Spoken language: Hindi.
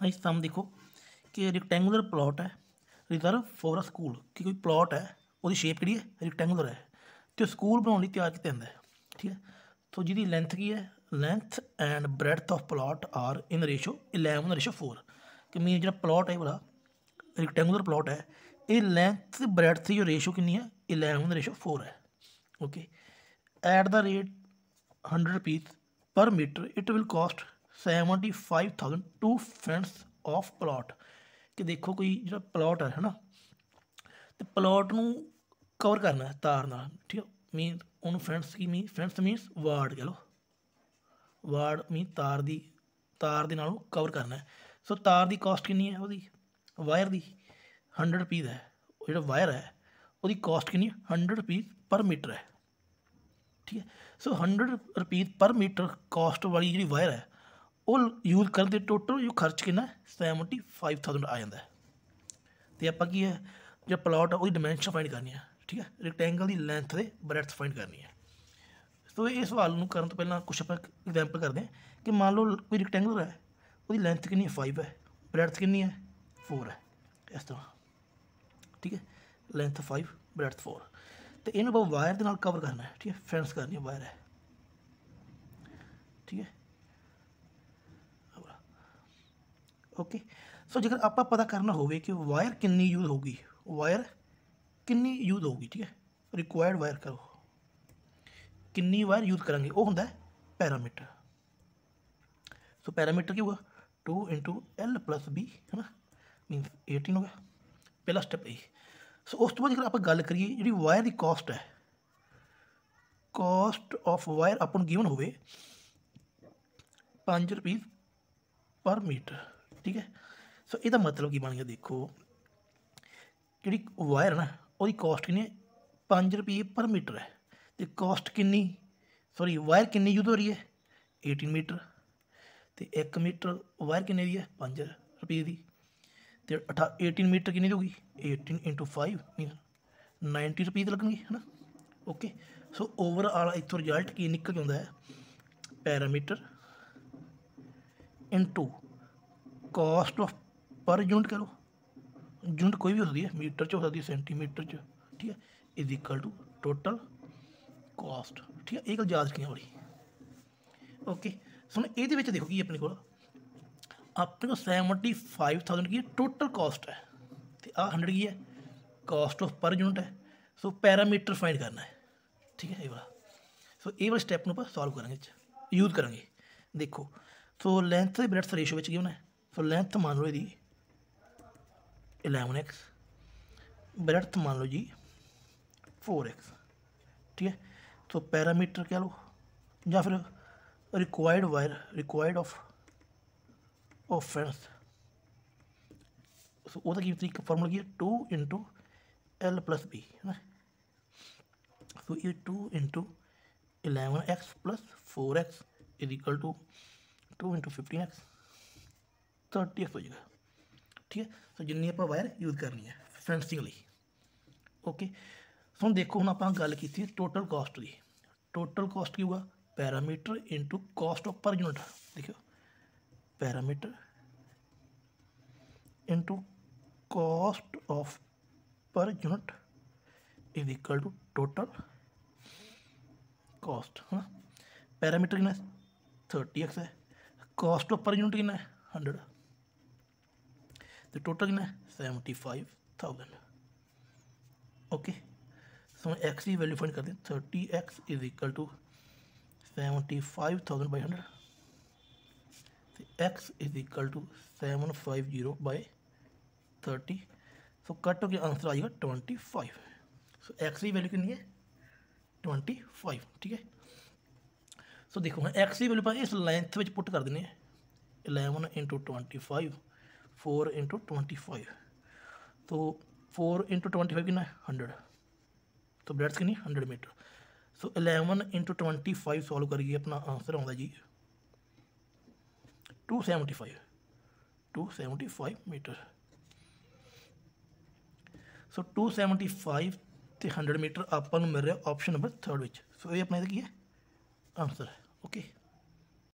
हाँ इस सम देखो कि रिकटेंगुलर प्लॉट है रिजर्व फॉर अ स्कूल कि कोई प्लॉट है वो शेप कि रिकटेंगुलर है तो स्कूल बनाने तैयार किया जाता है ठीक है तो जी लेंथ की है length and breadth of plot are in ratio eleven ratio four कि मीन जो प्लॉट है वाला रिकटेंगुलर प्लॉट है ये लेंथ ब्रैथ से जो रेशो कि इलेवन रेशो फोर है okay at the rate hundred rupees पर metre it will cost 75000 to friends of plot ਕਿ ਦੇਖੋ ਕੋਈ ਜਿਹੜਾ ਪਲਾਟ ਹੈ ਹਨਾ ਤੇ ਪਲਾਟ ਨੂੰ ਕਵਰ ਕਰਨਾ ਹੈ ਤਾਰ ਨਾਲ ਠੀਕ ਹੈ ਮੀਨ ਉਹਨੂੰ ਫਰੈਂਡਸ ਕੀ ਮੀਨ ਫਰੈਂਡਸ ਮੀਨਸ ਵਾਰਡ ਕਹ ਲੋ ਵਾਰਡ ਮੀਨ ਤਾਰ ਦੀ ਤਾਰ ਦੇ ਨਾਲ ਉਹ ਕਵਰ ਕਰਨਾ ਹੈ ਸੋ ਤਾਰ ਦੀ ਕਾਸਟ ਕਿੰਨੀ ਹੈ ਉਹਦੀ ਵਾਇਰ ਦੀ 100 ਰੁਪਏ ਦਾ ਉਹ ਜਿਹੜਾ ਵਾਇਰ ਹੈ ਉਹਦੀ ਕਾਸਟ ਕਿੰਨੀ ਹੈ 100 ਰੁਪਏ ਪਰ ਮੀਟਰ ਹੈ ਠੀਕ ਹੈ ਸੋ 100 ਰੁਪਏ ਪਰ ਮੀਟਰ ਕਾਸਟ ਵਾਲੀ ਜਿਹੜੀ ਵਾਇਰ ਹੈ ਉਹ ਯੂਜ਼ ਕਰਨ ਟੋਟਲ ਜੋ ਖਰਚ ਕਿੰਨਾ 75000 ਆ ਜਾਂਦਾ ਤੇ ਆਪਾਂ ਕੀ ਹੈ ਜੇ ਪਲਾਟ ਉਹਦੀ ਡਾਈਮੈਂਸ਼ਨ ਫਾਈਂਡ ਕਰਨੀ ਹੈ ਠੀਕ ਹੈ ਰੈਕਟੈਂਗਲ ਦੀ ਲੈਂਥ ਤੇ ਬ੍ਰੈਥ ਫਾਈਂਡ ਕਰਨੀ ਹੈ ਸੋ ਇਹ ਸਵਾਲ ਨੂੰ ਕਰਨ ਤੋਂ ਪਹਿਲਾਂ ਕੁਝ ਆਪਾਂ ਐਗਜ਼ਾਮਪਲ ਕਰਦੇ ਹਾਂ ਕਿ ਮੰਨ ਲਓ ਕੋਈ ਰੈਕਟੈਂਗਲ ਹੈ ਉਹਦੀ ਲੈਂਥ ਕਿੰਨੀ ਹੈ 5 ਹੈ ਬ੍ਰੈਥ ਕਿੰਨੀ ਹੈ 4 ਹੈ ਇਸ ਤਰ੍ਹਾਂ ਠੀਕ ਹੈ ਲੈਂਥ 5 ਬ੍ਰੈਥ 4 ਤੇ ਇਹਨੂੰ ਆਪਾਂ ਵਾਇਰ ਦੇ ਨਾਲ ਕਵਰ ਕਰਨਾ ਹੈ ਠੀਕ ਹੈ ਫੈਂਸ ਕਰਨੀ ਹੈ ਵਾਇਰ ਹੈ ਠੀਕ ਹੈ ओके सो जेकर आप पता करना हो कि वायर कि यूज होगी वायर कि यूज होगी ठीक है रिक्वायर्ड वायर करो कि वायर यूज करेंगे वह होंगे पैरामीटर सो पैरामीटर क्यों होगा two into L plus B है ना मीनस एटीन हो गया पहला स्टेप यही सो उस तो बाद जब आप गल करिए जी वायर की कॉस्ट है कॉस्ट ऑफ वायर अपन गिवन हो पांच रुपीज पर मीटर ਠੀਕ ਹੈ ਸੋ ਇਹਦਾ ਮਤਲਬ ਕੀ ਬਣ ਗਿਆ ਦੇਖੋ ਜਿਹੜੀ ਵਾਇਰ ਨਾ ਉਹਦੀ ਕਾਸਟ ਕਿੰਨੀ ਹੈ 5 ਰੁਪਏ ਪਰ ਮੀਟਰ ਹੈ ਤੇ ਕਾਸਟ ਕਿੰਨੀ ਸੌਰੀ ਵਾਇਰ ਕਿੰਨੀ ਯੂਜ਼ ਹੋ ਰਹੀ ਹੈ 18 ਮੀਟਰ ਤੇ 1 ਮੀਟਰ ਵਾਇਰ ਕਿੰਨੇ ਦੀ ਹੈ 5 ਰੁਪਏ ਦੀ ਤੇ 18 ਮੀਟਰ ਕਿੰਨੀ ਦੀ ਹੋਗੀ 18 5 90 ਰੁਪਏ ਲੱਗਣਗੇ ਹਨਾ ਓਕੇ ਸੋ ਓਵਰਆਲ ਇਥੋਂ ਰਿਜ਼ਲਟ ਕੀ ਨਿਕਲ ਜਾਂਦਾ ਹੈ perimeter into cost of per unit करो यूनिट कोई भी हो सकती है मीटर च हो सकती है सेंटीमीटर च ठीक है is equal to total cost ਠੀਕ ਹੈ ਇਹ ਗੱਲ ਯਾਦ ਰੱਖਣੀ ਬੜੀ ਓਕੇ ਹੁਣ ਇਹਦੇ ਵਿੱਚ ਦੇਖੋ ਕੀ ਆਪਣੇ ਕੋਲ ਆਪਣੇ ਕੋਲ 75000 ਕੀ ਟੋਟਲ ਕਾਸਟ ਹੈ ਤੇ ਆ 100 ਕੀ ਹੈ ਕਾਸਟ ਆਫ ਪਰ ਯੂਨਿਟ ਹੈ ਸੋ ਪੈਰਾਮੀਟਰ ਫਾਈਂਡ ਕਰਨਾ ਹੈ ਠੀਕ ਹੈ ਇਹ ਵਾਲਾ ਸੋ ਇਹ ਵਾਲਾ ਸਟੈਪ ਨੂੰ ਆਪਾਂ ਸੋਲਵ ਕਰਾਂਗੇ ਯੂਜ਼ ਕਰਾਂਗੇ ਦੇਖੋ ਸੋ ਲੈਂਥ ਤੇ ਬ੍ਰੈਡਥ ਰੇਸ਼ੋ ਵਿੱਚ ਕੀ ਹੋਣਾ ਹੈ So तो length मान लो जी इलेवन एक्स ब्रेड मान लो जी फोर एक्स ठीक है तो पैरामीटर कह लो या फिर required wire required of of so वह फॉर्मूला की two into L plus B है ना सो तो ये two into eleven X plus four X is equal to two into fifteen X thirty X हो तो ठीक है सो so, जिनी आप वायर यूज करनी है फेंसिंग लिए ओके सो देखो हम आप गल की टोटल कॉस्ट की टोटल कॉस्ट की होगा perimeter into cost of per unit देखियो perimeter into cost of per unit is equal to total cost है ना पैरामीटर कि थर्टी एक्स है कॉस्ट ऑफ पर यूनिट कि हंड्रड तो टोटल कितना seventy seventy five thousand okay so X की वैल्यू फाइंड कर दें thirty X is equal to seventy five thousand by hundred X is equal to seven five zero by thirty so cut होकर आंसर आएगा ट्वेंटी फाइव सो एक्स की वैल्यू कितनी है ट्वेंटी फाइव ठीक है सो देखो हाँ एक्स की वैल्यू पर इस लेंथ में पुट कर देने eleven into twenty five four into twenty five तो फोर इंटू ट्वेंटी फाइव कितना है हंड्रेड तो ब्रेड्स कितनी hundred metre so eleven into twenty five solve करिए अपना आंसर आता जी two seventy five two seventy five metre so two ਤੇ फाइव तो हंड्रेड मीटर आपको मिल रहा ऑप्शन नंबर थर्ड में सो ये की है आंसर ओके ਓਕੇ